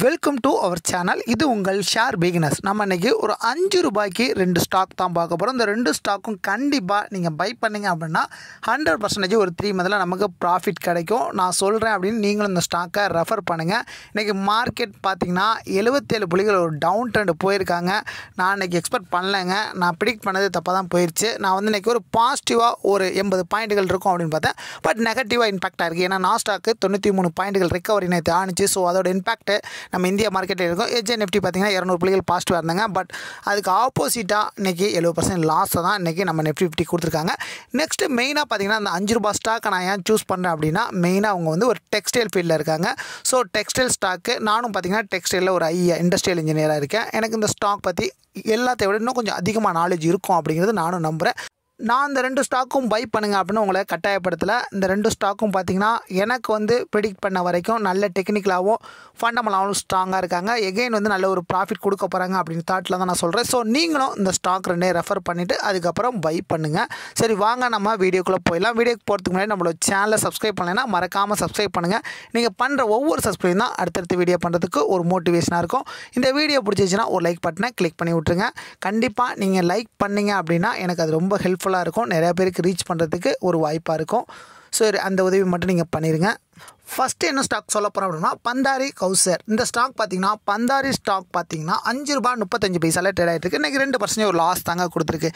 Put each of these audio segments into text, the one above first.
welcome to our channel இது உங்கள் share beginners நம்ம இன்றைக்கி ஒரு அஞ்சு ரூபாய்க்கு ரெண்டு ஸ்டாக் தான் பார்க்க போகிறோம் இந்த ரெண்டு ஸ்டாக்கும் கண்டிப்பாக நீங்கள் பை பண்ணிங்க அப்படின்னா ஹண்ட்ரட் பர்சன்டேஜ் ஒரு த்ரீ மந்தில் நமக்கு ப்ராஃபிட் கிடைக்கும் நான் சொல்கிறேன் அப்படின்னு நீங்களும் இந்த ஸ்டாக்கை ரெஃபர் பண்ணுங்கள் இன்றைக்கி மார்க்கெட் பார்த்திங்கன்னா எழுபத்தேழு புள்ளிகள் ஒரு டவுன் ட்ரெண்ட் போயிருக்காங்க நான் இன்றைக்கி எக்ஸ்பெக்ட் பண்ணலைங்க நான் ப்ரிடிக்ட் பண்ணது தப்பாக தான் போயிடுச்சு நான் வந்து இன்றைக்கி ஒரு பாசிட்டிவாக ஒரு எண்பது பாயிண்ட்டுகள் இருக்கும் அப்படின்னு பார்த்தேன் பட் நெகட்டிவாக இம்பாக்டாக இருக்குது ஏன்னா நான் ஸ்டாக்கு தொண்ணூற்றி மூணு பாயிண்ட்டுகள் ரெக்கவரி நேற்று ஆணிச்சு ஸோ அதோட இம்பாக்ட்டு நம்ம இந்திய மார்க்கெட்டில் இருக்கும் ஹெச்ஏ நிஃப்டி பார்த்திங்கன்னா இரநூறு புள்ளிகள் பாசிட்டிவாக இருந்தாங்க பட் அதுக்கு ஆப்போசிட்டாக இன்றைக்கி எழுபது பர்சன்ட் லாஸை தான் இன்றைக்கி நம்ம நிஃப்டி ஃபிஃப்டி கொடுத்துருக்காங்க நெக்ஸ்ட்டு மெயினாக பார்த்திங்கன்னா அந்த அஞ்சு ரூபா ஸ்டாக்கை நான் ஏன் சூஸ் பண்ணுறேன் அப்படின்னா மெயினாக அவங்க வந்து ஒரு டெக்ஸ்டைல் ஃபீல்டில் இருக்காங்க ஸோ டெக்ஸ்டைல் ஸ்டாக்கு நானும் பார்த்திங்கன்னா டெக்ஸ்டைலில் ஒரு ஐயா இண்டஸ்ட்ரியல் இன்ஜினியராக இருக்கேன் எனக்கு இந்த ஸ்டாக் பற்றி எல்லாத்தையும் விட இன்னும் கொஞ்சம் அதிகமாக நாலேஜ் இருக்கும் அப்படிங்கிறது நானும் நம்புகிறேன் நான் இந்த ரெண்டு ஸ்டாக்கும் பை பண்ணுங்க அப்படின்னு உங்களை கட்டாயப்படுத்தலை இந்த ரெண்டு ஸ்டாக்கும் பார்த்தீங்கன்னா எனக்கு வந்து ப்ரிடிக்ட் பண்ண வரைக்கும் நல்ல டெக்னிக்கலாகவும் ஃபண்டமெண்டாகவும் ஸ்ட்ராங்காக இருக்காங்க எகெயின் வந்து நல்ல ஒரு ப்ராஃபிட் கொடுக்க போகிறாங்க அப்படின்னு தாட்டில் தான் நான் சொல்கிறேன் ஸோ நீங்களும் இந்த ஸ்டாக் ரெண்டே ரெஃபர் பண்ணிவிட்டு அதுக்கப்புறம் பை பண்ணுங்கள் சரி வாங்க நம்ம வீடியோக்குள்ளே போயிடலாம் வீடியோக்கு போகிறதுக்கு முன்னாடி நம்மளோட சேனலை சப்ஸ்கிரைப் பண்ணலைன்னா மறக்காமல் சப்ஸ்கிரைப் பண்ணுங்கள் நீங்கள் பண்ணுற ஒவ்வொரு சப்ஸ்கிரைப் தான் அடுத்தடுத்த வீடியோ பண்ணுறதுக்கு ஒரு மோட்டிவேஷனாக இருக்கும் இந்த வீடியோ பிடிச்சிச்சின்னா ஒரு லைக் பட்டனை கிளிக் பண்ணி விட்டுருங்க கண்டிப்பாக நீங்கள் லைக் பண்ணிங்க அப்படின்னா எனக்கு அது ரொம்ப ஹெல்ப்ஃபுல்லாக ஹெல்ப்ஃபுல்லாக இருக்கும் நிறையா பேருக்கு ரீச் பண்ணுறதுக்கு ஒரு வாய்ப்பாக இருக்கும் ஸோ அந்த உதவி மட்டும் நீங்கள் பண்ணிடுங்க ஃபஸ்ட்டு என்ன ஸ்டாக் சொல்ல போகிறோம் அப்படின்னா பந்தாரி கவுசர் இந்த ஸ்டாக் பார்த்தீங்கன்னா பந்தாரி ஸ்டாக் பார்த்தீங்கன்னா அஞ்சு ரூபா முப்பத்தஞ்சு பைசாவில் ட்ரேட் ஆகிட்டு இருக்கு இன்றைக்கி ரெண்டு பர்சன்டேஜ் ஒரு லாஸ் தாங்க கொடுத்துருக்கு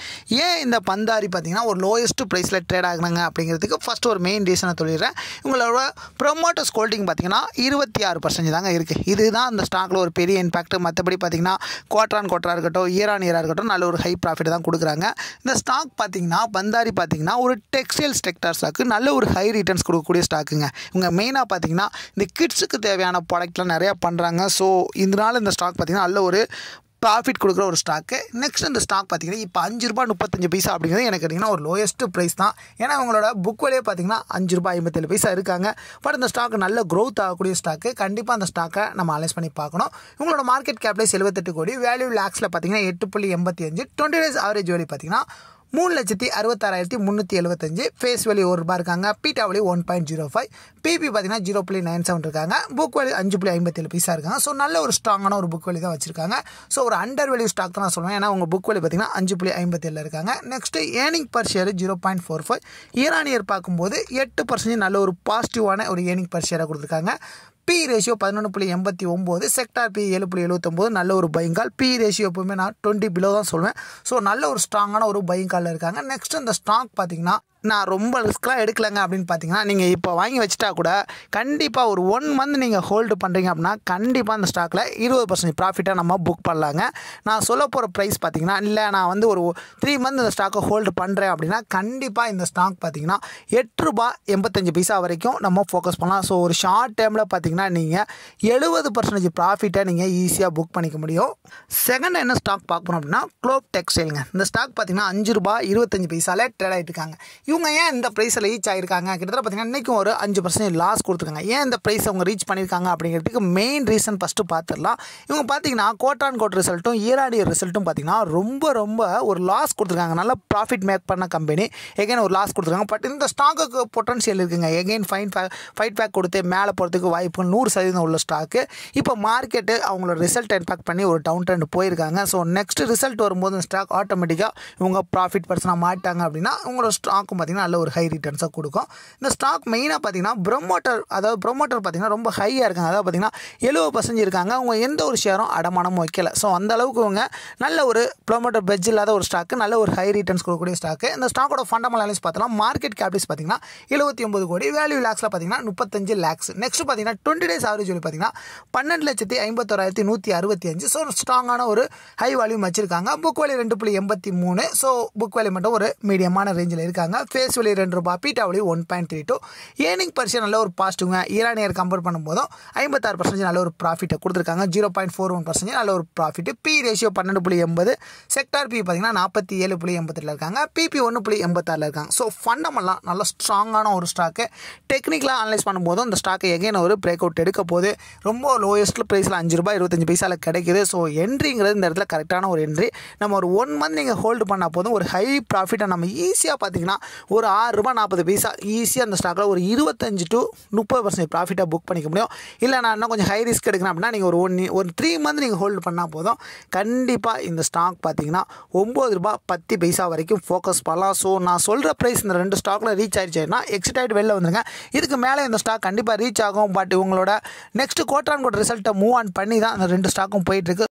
ஏன் இந்த பந்தாரி பார்த்தீங்கன்னா ஒரு லோயஸ்ட்டு ப்ரைஸில் ட்ரேட் ஆகுறாங்க அப்படிங்கிறதுக்கு ஃபஸ்ட்டு ஒரு மெயின் ரீசனை சொல்லிடுறேன் உங்களோட ப்ரொமோட்டர்ஸ் ஹோல்டிங் பார்த்தீங்கன்னா இருபத்தி ஆறு பர்சன்டேஜ் தாங்க இருக்குது இதுதான் அந்த ஸ்டாக்கில் ஒரு பெரிய இம்பாக்ட் மற்றபடி பார்த்தீங்கன்னா குவாட்ரான் குவாட்ராக இருக்கட்டும் இயரான் இயராக இருக்கட்டும் நல்ல ஒரு ஹை ப்ராஃபிட் தான் கொடுக்குறாங்க இந்த ஸ்டாக் பார்த்தீங்கன்னா பந்தாரி பார்த்தீங்கன்னா ஒரு டெக்ஸ்டைல் செக்டார் ஸ்டாக்கு நல்ல ஒரு ஹை ரிட்டர்ன்ஸ் கொடுக்கக்கூடிய ஸ்டாக்குங்க இவங்க மெயினாக என்ன பார்த்தீங்கன்னா இந்த கிட்ஸுக்கு தேவையான ப்ராடக்ட்லாம் நிறையா பண்ணுறாங்க ஸோ இதனால் இந்த ஸ்டாக் பார்த்திங்கன்னா நல்ல ஒரு ப்ராஃபிட் கொடுக்குற ஒரு ஸ்டாக்கு நெக்ஸ்ட் இந்த ஸ்டாக் பார்த்திங்கன்னா இப்போ அஞ்சு ரூபாய் முப்பத்தஞ்சு பைசா அப்படிங்கிறது எனக்கு கேட்டிங்கன்னா ஒரு லோயஸ்ட்டு ப்ரைஸ் தான் ஏன்னா அவங்களோட புக் வழியே பார்த்திங்கன்னா அஞ்சு ரூபாய் ஐம்பத்தேழு பைசா இருக்காங்க பட் இந்த ஸ்டாக் நல்ல க்ரோத் ஆகக்கூடிய ஸ்டாக்கு கண்டிப்பாக அந்த ஸ்டாக்கை நம்ம அலைஸ் பண்ணி பார்க்கணும் இவங்களோட மார்க்கெட் கேப்லேயே எழுபத்தெட்டு கோடி வேல்யூ லேக்ஸில் பார்த்திங்கன்னா எட்டு புள்ளி எண்பத்தி அஞ்சு டுவெண்ட்டி டேஸ் ஆவரேஜ் வேலி பார்த்திங்கன்னா மூணு லட்சத்தி அறுபத்தாறாயிரத்தி முந்நூற்றி எழுபத்தஞ்சு ஃபேஸ் வலி ஒரு ரூபா இருக்காங்க beta value one point zero five PB பார்த்தீங்கன்னா ஜீரோ புள்ளி நைன் செவன் இருக்காங்க புக் வலி அஞ்சு புள்ளி ஐம்பத்தேழு பீஸாக இருக்காங்க ஸோ நல்ல ஒரு ஸ்ட்ராங்கான ஒரு புக் வலி தான் வச்சிருக்காங்க ஸோ ஒரு அண்டர் வேல்யூ ஸ்டாக் தான் நான் சொல்லுவேன் ஏன்னா உங்கள் புக் வலி பார்த்தீங்கன்னா அஞ்சு புள்ளி ஐம்பத்தேழு இருக்காங்க next earning per share zero point four five year on year பார்க்கும்போது எட்டு பர்சன்டேஜ் நல்ல ஒரு பாசிட்டிவான ஒரு ஏர்னிங் பர் ஷேராக கொடுத்துருக்காங்க பி ரேஷியோ பதினொன்று புள்ளி எண்பத்தி ஒம்பது செக்டார் பி ஏழு புள்ளி எழுபத்தொம்போது நல்ல ஒரு பயங்கால் பி ரேஷியோ எப்பவுமே நான் டுவெண்ட்டி பிலோ தான் சொல்வேன் ஸோ நல்ல ஒரு ஸ்ட்ராங்கான ஒரு பயங்காலில் இருக்காங்க நெக்ஸ்ட் இந்த ஸ்டாக் பார்த்தீங்கன்னா நான் ரொம்ப ரிஸ்க்லாம் எடுக்கலைங்க அப்படின்னு பார்த்தீங்கன்னா நீங்கள் இப்போ வாங்கி வச்சுட்டா கூட கண்டிப்பாக ஒரு ஒன் மந்த் நீங்கள் ஹோல்டு பண்ணுறீங்க அப்படின்னா கண்டிப்பாக அந்த ஸ்டாக்கில் இருபது பர்சன்டேஜ் ப்ராஃபிட்டாக நம்ம புக் பண்ணலாங்க நான் சொல்ல போகிற ப்ரைஸ் பார்த்தீங்கன்னா இல்லை நான் வந்து ஒரு த்ரீ மந்த் இந்த ஸ்டாக்கை ஹோல்டு பண்ணுறேன் அப்படின்னா கண்டிப்பாக இந்த ஸ்டாக் பார்த்தீங்கன்னா எட்டு ரூபா எண்பத்தஞ்சு பைசா வரைக்கும் நம்ம ஃபோக்கஸ் பண்ணலாம் ஸோ ஒரு ஷார்ட் டைமில் பார்த்தீங்கன்னா நீங்கள் எழுபது பர்சன்டேஜ் ப்ராஃபிட்டை நீங்கள் ஈஸியாக புக் பண்ணிக்க முடியும் செகண்ட் என்ன ஸ்டாக் பார்க்கணும் அப்படின்னா க்ளோப் டெக்ஸ்டைலுங்க இந்த ஸ்டாக் பார்த்தீங்கன்னா அஞ்சு ரூபா இருபத்தஞ்சு பைசாவில் ட்ரேட் ஆகிட்டு இருக்காங்க இவங்க ஏன் இந்த ப்ரைஸில் ரீச் ஆகிருக்காங்க கிட்டத்தட்ட பார்த்தீங்கன்னா இன்றைக்கும் ஒரு அஞ்சு பர்சன்டேஜ் லாஸ் கொடுத்துருக்காங்க ஏன் இந்த ப்ரைஸ் அவங்க ரீச் பண்ணியிருக்காங்க அப்படிங்கிறதுக்கு மெயின் ரீசன் ஃபஸ்ட்டு பார்த்துடலாம் இவங்க பார்த்தீங்கன்னா கோட் ஆன் கோட் ரிசல்ட்டும் ஈராடிய ரிசல்ட்டும் பார்த்திங்கன்னா ரொம்ப ரொம்ப ஒரு லாஸ் கொடுத்துருக்காங்க நல்ல ப்ராஃபிட் மேக் பண்ண கம்பெனி எகைன் ஒரு லாஸ் கொடுத்துருக்காங்க பட் இந்த ஸ்டாக்குக்கு பொட்டன்ஷியல் இருக்குங்க எகைன் ஃபைன் ஃபைட் பேக் கொடுத்து மேலே போகிறதுக்கு வாய்ப்பு நூறு சதவீதம் உள்ள ஸ்டாக்கு இப்போ மார்க்கெட்டு அவங்களோட ரிசல்ட் இம்பேக்ட் பண்ணி ஒரு டவுன் ட்ரெண்ட் போயிருக்காங்க ஸோ நெக்ஸ்ட் ரிசல்ட் வரும்போது ஸ்டாக் ஆட்டோமேட்டிக்காக இவங்க ப்ராஃபிட் பர்சனாக மாட்டாங்க அப்படின்னா உங்களோட ஸ்டாக்கும் பார்த்திங்கன்னா நல்ல ஒரு ஹை ரிட்டர்ன்ஸாக கொடுக்கும் இந்த ஸ்டாக் மெயினாக பார்த்திங்கன்னா ப்ரொமோட்டர் அதாவது ப்ரொமோட்டர் பார்த்திங்கன்னா ரொம்ப ஹையாக இருக்காங்க அதாவது பார்த்திங்கன்னா எழுவது பர்சன்ட் இருக்காங்க அவங்க எந்த ஒரு ஷேரும் அடமானமும் வைக்கல ஸோ அந்தளவுக்கு அவங்க நல்ல ஒரு ப்ரொமோட்டர் பெட்ஜ் இல்லாத ஒரு ஸ்டாக்கு நல்ல ஒரு ஹை ரிட்டர்ன்ஸ் கொடுக்கக்கூடிய ஸ்டாக்கு இந்த ஸ்டாக்கோட ஃபண்டமெண்டல் அனலிஸ் பார்த்தலாம் மார்க்கெட் கேபிட்டல்ஸ் பார்த்திங்கன்னா எழுபத்தி ஒம்பது கோடி வேல்யூ லேக்ஸில் பார்த்திங்கன்னா முப்பத்தஞ்சு லேக்ஸ் நெக்ஸ்ட் பார்த்திங்கன்னா டுவெண்ட்டி டேஸ் ஆவரேஜ் சொல்லி பார்த்திங்கன்னா பன்னெண்டு லட்சத்தி ஐம்பத்தோராயிரத்தி நூற்றி அறுபத்தி அஞ்சு ஸோ ஸ்ட்ராங்கான ஒரு ஹை வால்யூம் வச்சுருக்காங்க புக் வேல்யூ ரெண்டு புள்ளி எண்பத்தி மூணு ஸோ புக் வேலி மட்டும் ஒரு மீடியமான ரேஞ்சில் இருக்காங்க ஃபேஸ் விலை ரெண்டு ரூபாய் beta value one point three two earning பரிசு நல்ல ஒரு பாசிட்டிவ்ங்க ஈரானியர் கம்பேர் பண்ணும்போதும் ஐம்பத்தாறு பர்சன்டேஜ் நல்ல ஒரு ப்ராஃபிட்டை கொடுத்துருக்காங்க zero point four one percentage நல்ல ஒரு ப்ராஃபிட் பி ரேஷியோ பன்னெண்டு புள்ளி எண்பது செக்டார் பி பார்த்தீங்கன்னா நாற்பத்தி ஏழு புள்ளி எண்பத்தில் இருக்காங்க பிபி ஒன்று புள்ளி எண்பத்தாறில் இருக்காங்க ஸோ ஃபண்டமெல்லாம் நல்ல ஸ்ட்ராங்கான ஒரு ஸ்டாக்கு டெக்னிக்கலாக அனலைஸ் பண்ணும்போது அந்த ஸ்டாக்கை எகைன் ஒரு பிரேக் அவுட் எடுக்க போது ரொம்ப லோயஸ்ட் ப்ரைஸில் அஞ்சு ரூபாய் இருபத்தஞ்சு பைசாவில் கிடைக்குது ஸோ என்ட்ரிங்கிறது இந்த இடத்துல கரெக்டான ஒரு என்ட்ரி நம்ம ஒரு ஒன் மந்த் நீங்கள் ஹோல்டு பண்ணால் போதும் ஒரு ஹை ப்ராஃபிட்டை நம்ம ஈஸியாக பார்த்தீங்கன்னா ஒரு ஆறுரூபா நாற்பது பைசா ஈஸியாக அந்த ஸ்டாக்கில் ஒரு இருபத்தஞ்சு டு முப்பது பர்சன்டேஜ் ப்ராஃபிட்டாக புக் பண்ணிக்க முடியும் இல்லை நான் இன்னும் கொஞ்சம் ஹை ரிஸ்க் எடுக்கிறேன் அப்படின்னா நீங்கள் ஒரு ஒன் ஒரு த்ரீ மந்த் நீங்கள் ஹோல்டு பண்ணால் போதும் கண்டிப்பாக இந்த ஸ்டாக் பார்த்தீங்கன்னா ஒம்பது ரூபா பத்து பைசா வரைக்கும் ஃபோக்கஸ் பண்ணலாம் ஸோ நான் சொல்கிற ப்ரைஸ் இந்த ரெண்டு ஸ்டாக்கில் ரீச் ஆகிடுச்சுன்னா எக்ஸிட் ஆகிட்டு வெளில வந்துருங்க இதுக்கு மேலே இந்த ஸ்டாக் கண்டிப்பாக ரீச் ஆகும் பட் உங்களோட நெக்ஸ்ட் கோட்டான் ஆன் ரிசல்ட்டை மூவ் ஆன் பண்ணி தான் அந்த ரெண்டு ஸ்டாக்கும் போயிட்டுருக்கு